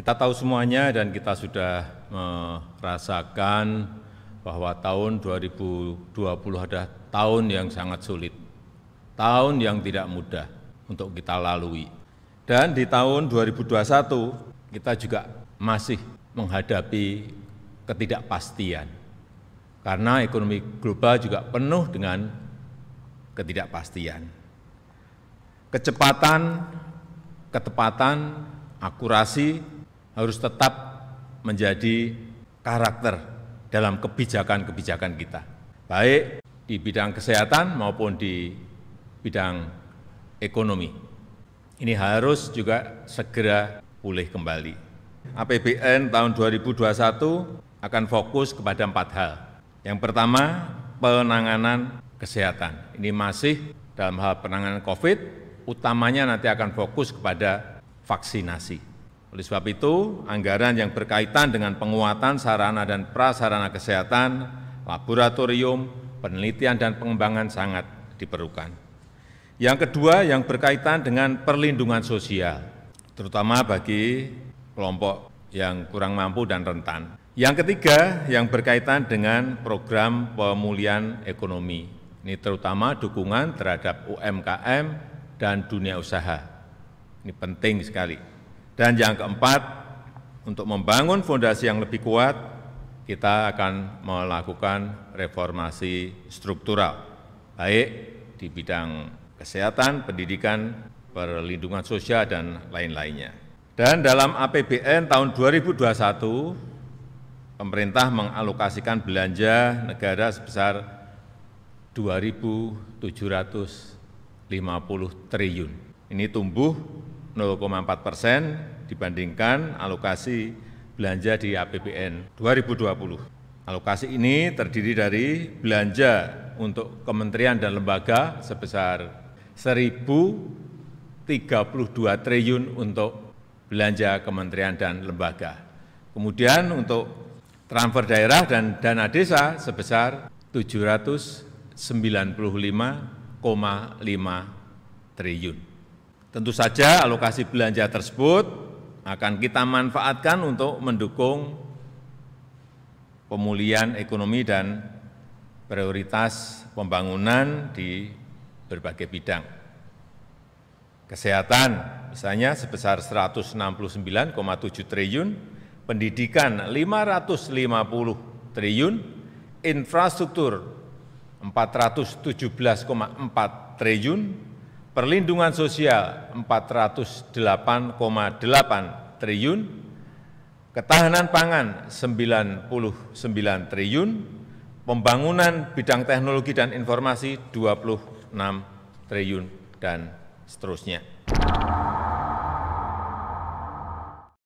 Kita tahu semuanya dan kita sudah merasakan bahwa tahun 2020 adalah tahun yang sangat sulit, tahun yang tidak mudah untuk kita lalui. Dan di tahun 2021 kita juga masih menghadapi ketidakpastian. Karena ekonomi global juga penuh dengan ketidakpastian. Kecepatan, ketepatan, akurasi harus tetap menjadi karakter dalam kebijakan-kebijakan kita, baik di bidang kesehatan maupun di bidang ekonomi. Ini harus juga segera pulih kembali. APBN tahun 2021 akan fokus kepada empat hal. Yang pertama, penanganan kesehatan. Ini masih dalam hal penanganan COVID, utamanya nanti akan fokus kepada vaksinasi. Oleh sebab itu, anggaran yang berkaitan dengan penguatan sarana dan prasarana kesehatan, laboratorium, penelitian dan pengembangan sangat diperlukan. Yang kedua, yang berkaitan dengan perlindungan sosial, terutama bagi kelompok yang kurang mampu dan rentan. Yang ketiga, yang berkaitan dengan program pemulihan ekonomi. Ini terutama dukungan terhadap UMKM dan dunia usaha. Ini penting sekali. Dan yang keempat, untuk membangun fondasi yang lebih kuat, kita akan melakukan reformasi struktural, baik di bidang kesehatan, pendidikan, perlindungan sosial, dan lain-lainnya. Dan dalam APBN tahun 2021, pemerintah mengalokasikan belanja negara sebesar 2.750 triliun. Ini tumbuh 0,4 persen dibandingkan alokasi belanja di APBN 2020. Alokasi ini terdiri dari belanja untuk kementerian dan lembaga sebesar 1.032 triliun untuk belanja kementerian dan lembaga. Kemudian untuk transfer daerah dan dana desa sebesar 795,5 triliun. Tentu saja alokasi belanja tersebut akan kita manfaatkan untuk mendukung pemulihan ekonomi dan prioritas pembangunan di berbagai bidang. Kesehatan misalnya sebesar 169,7 triliun, pendidikan 550 triliun, infrastruktur 417,4 triliun, perlindungan sosial 408,8 triliun, ketahanan pangan 99 triliun, pembangunan bidang teknologi dan informasi 26 triliun, dan seterusnya.